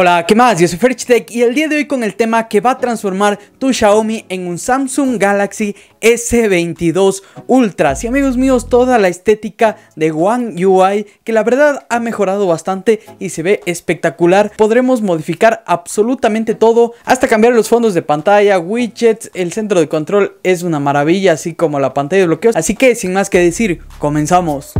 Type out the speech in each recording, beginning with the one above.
Hola, ¿qué más? Yo soy FerchTech y el día de hoy con el tema que va a transformar tu Xiaomi en un Samsung Galaxy S22 Ultra. Si amigos míos, toda la estética de One UI que la verdad ha mejorado bastante y se ve espectacular. Podremos modificar absolutamente todo, hasta cambiar los fondos de pantalla, widgets, el centro de control es una maravilla, así como la pantalla de bloqueo. Así que sin más que decir, comenzamos.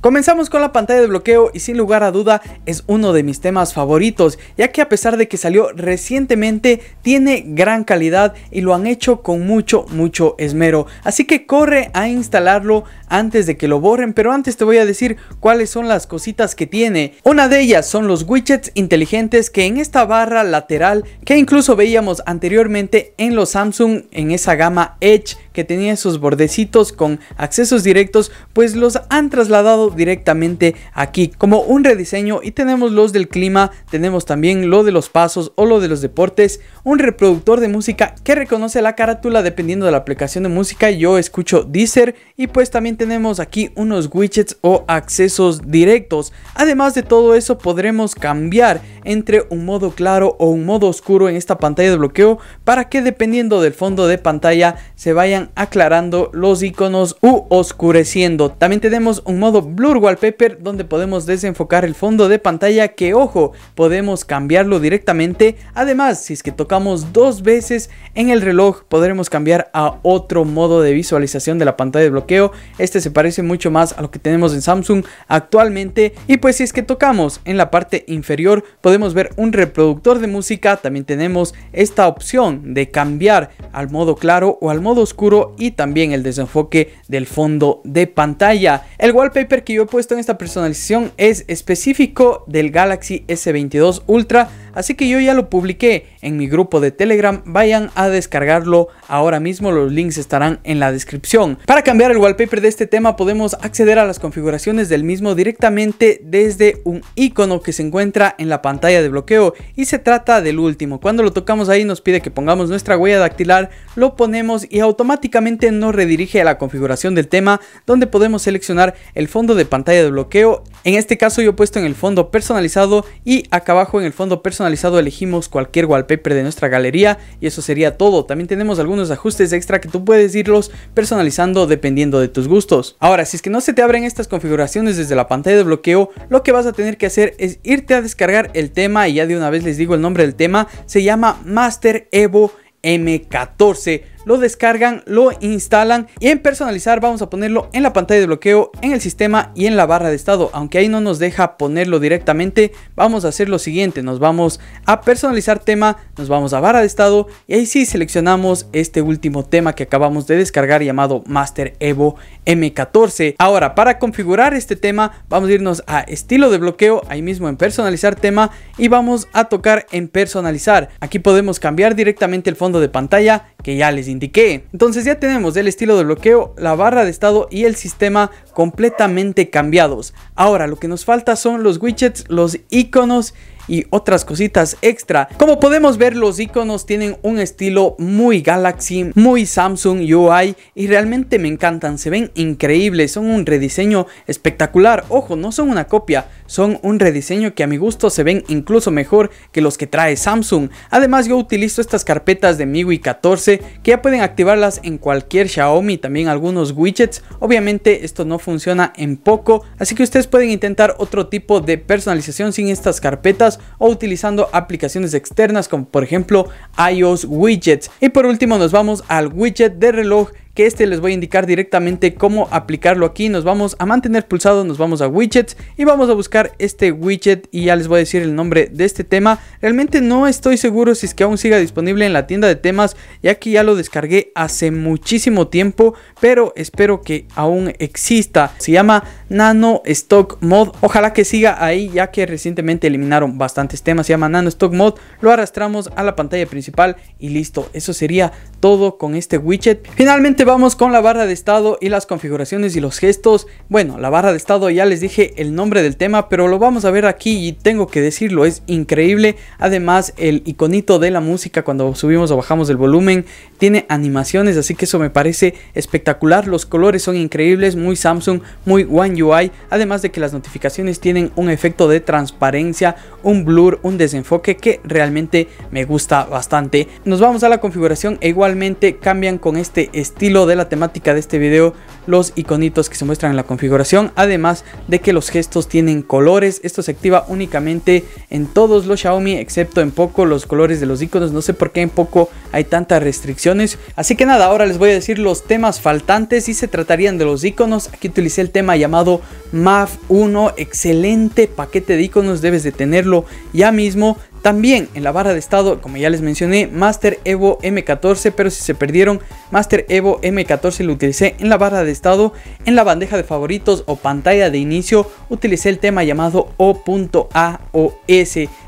Comenzamos con la pantalla de bloqueo y sin lugar a duda es uno de mis temas favoritos, ya que a pesar de que salió recientemente tiene gran calidad y lo han hecho con mucho mucho esmero, así que corre a instalarlo antes de que lo borren, pero antes te voy a decir cuáles son las cositas que tiene. Una de ellas son los widgets inteligentes que en esta barra lateral que incluso veíamos anteriormente en los Samsung en esa gama Edge que tenía esos bordecitos con accesos directos, pues los han trasladado directamente aquí como un rediseño y tenemos los del clima, tenemos también lo de los pasos o lo de los deportes, un reproductor de música que reconoce la carátula dependiendo de la aplicación de música, yo escucho Deezer y pues también tenemos aquí unos widgets o accesos directos. Además de todo eso podremos cambiar entre un modo claro o un modo oscuro en esta pantalla de bloqueo para que dependiendo del fondo de pantalla se vayan aclarando los iconos u oscureciendo. También tenemos un modo blur wallpaper donde podemos desenfocar el fondo de pantalla que ojo podemos cambiarlo directamente. Además si es que tocamos dos veces en el reloj podremos cambiar a otro modo de visualización de la pantalla de bloqueo. Este se parece mucho más a lo que tenemos en Samsung actualmente y pues si es que tocamos en la parte inferior podemos ver un reproductor de música, también tenemos esta opción de cambiar al modo claro o al modo oscuro y también el desenfoque del fondo de pantalla. El wallpaper que yo he puesto en esta personalización es específico del Galaxy S22 Ultra Así que yo ya lo publiqué en mi grupo de Telegram, vayan a descargarlo ahora mismo, los links estarán en la descripción. Para cambiar el wallpaper de este tema podemos acceder a las configuraciones del mismo directamente desde un icono que se encuentra en la pantalla de bloqueo y se trata del último. Cuando lo tocamos ahí nos pide que pongamos nuestra huella dactilar, lo ponemos y automáticamente nos redirige a la configuración del tema donde podemos seleccionar el fondo de pantalla de bloqueo en este caso yo he puesto en el fondo personalizado y acá abajo en el fondo personalizado elegimos cualquier wallpaper de nuestra galería y eso sería todo. También tenemos algunos ajustes extra que tú puedes irlos personalizando dependiendo de tus gustos. Ahora, si es que no se te abren estas configuraciones desde la pantalla de bloqueo, lo que vas a tener que hacer es irte a descargar el tema y ya de una vez les digo el nombre del tema, se llama Master Evo M14 lo descargan, lo instalan y en personalizar vamos a ponerlo en la pantalla de bloqueo, en el sistema y en la barra de estado. Aunque ahí no nos deja ponerlo directamente, vamos a hacer lo siguiente, nos vamos a personalizar tema, nos vamos a barra de estado y ahí sí seleccionamos este último tema que acabamos de descargar llamado Master Evo M14. Ahora, para configurar este tema, vamos a irnos a estilo de bloqueo, ahí mismo en personalizar tema y vamos a tocar en personalizar. Aquí podemos cambiar directamente el fondo de pantalla que ya les indiqué. Entonces ya tenemos el estilo de bloqueo, la barra de estado y el sistema completamente cambiados. Ahora lo que nos falta son los widgets, los iconos y otras cositas extra. Como podemos ver, los iconos tienen un estilo muy Galaxy, muy Samsung UI y realmente me encantan, se ven increíbles, son un rediseño espectacular. Ojo, no son una copia, son un rediseño que a mi gusto se ven incluso mejor que los que trae Samsung. Además, yo utilizo estas carpetas de MIUI 14 que ya pueden activarlas en cualquier Xiaomi, también algunos widgets. Obviamente esto no funciona en poco, así que ustedes pueden intentar otro tipo de personalización sin estas carpetas o utilizando aplicaciones externas como por ejemplo iOS Widgets. Y por último nos vamos al widget de reloj que este les voy a indicar directamente cómo aplicarlo aquí. Nos vamos a mantener pulsado, nos vamos a widgets y vamos a buscar este widget y ya les voy a decir el nombre de este tema. Realmente no estoy seguro si es que aún siga disponible en la tienda de temas ya que ya lo descargué hace muchísimo tiempo, pero espero que aún exista. Se llama Nano Stock Mod. Ojalá que siga ahí ya que recientemente eliminaron bastantes temas. Se llama Nano Stock Mod. Lo arrastramos a la pantalla principal y listo. Eso sería todo con este widget. Finalmente vamos con la barra de estado y las configuraciones y los gestos. Bueno, la barra de estado ya les dije el nombre del tema, pero lo vamos a ver aquí y tengo que decirlo, es increíble. Además, el iconito de la música cuando subimos o bajamos el volumen tiene animaciones, así que eso me parece espectacular. Los colores son increíbles, muy Samsung, muy One UI. Además de que las notificaciones tienen un efecto de transparencia, un blur, un desenfoque que realmente me gusta bastante. Nos vamos a la configuración e igualmente cambian con este estilo de la temática de este video los iconitos que se muestran en la configuración, además de que los gestos tienen colores, esto se activa únicamente en todos los Xiaomi excepto en poco los colores de los iconos, no sé por qué en poco hay tantas restricciones, así que nada, ahora les voy a decir los temas faltantes y se tratarían de los iconos, aquí utilicé el tema llamado MAV1, excelente paquete de iconos, debes de tenerlo ya mismo, también en la barra de estado, como ya les mencioné, Master Evo M14, pero si se perdieron, Master Evo M14 lo utilicé en la barra de estado, en la bandeja de favoritos o pantalla de inicio, utilicé el tema llamado O.AOS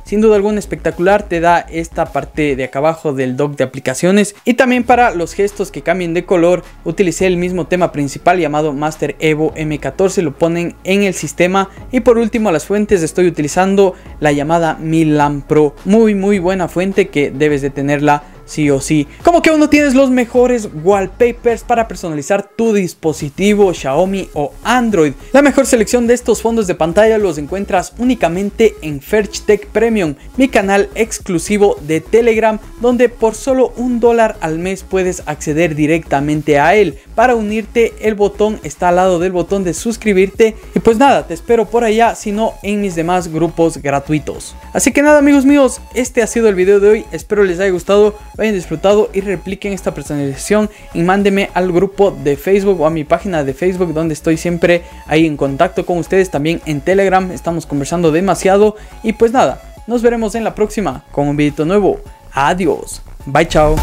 sin duda alguna espectacular te da esta parte de acá abajo del dock de aplicaciones y también para los gestos que cambien de color utilicé el mismo tema principal llamado Master Evo M14 lo ponen en el sistema y por último las fuentes estoy utilizando la llamada Milan Pro muy muy buena fuente que debes de tenerla sí o sí. Como que uno no tienes los mejores wallpapers para personalizar tu dispositivo Xiaomi o Android. La mejor selección de estos fondos de pantalla los encuentras únicamente en Tech Premium, mi canal exclusivo de Telegram, donde por solo un dólar al mes puedes acceder directamente a él. Para unirte, el botón está al lado del botón de suscribirte. Y pues nada, te espero por allá, si no en mis demás grupos gratuitos. Así que nada amigos míos, este ha sido el video de hoy, espero les haya gustado. Vayan hayan disfrutado y repliquen esta personalización y mándenme al grupo de Facebook o a mi página de Facebook donde estoy siempre ahí en contacto con ustedes. También en Telegram estamos conversando demasiado y pues nada, nos veremos en la próxima con un videito nuevo. Adiós. Bye, chao.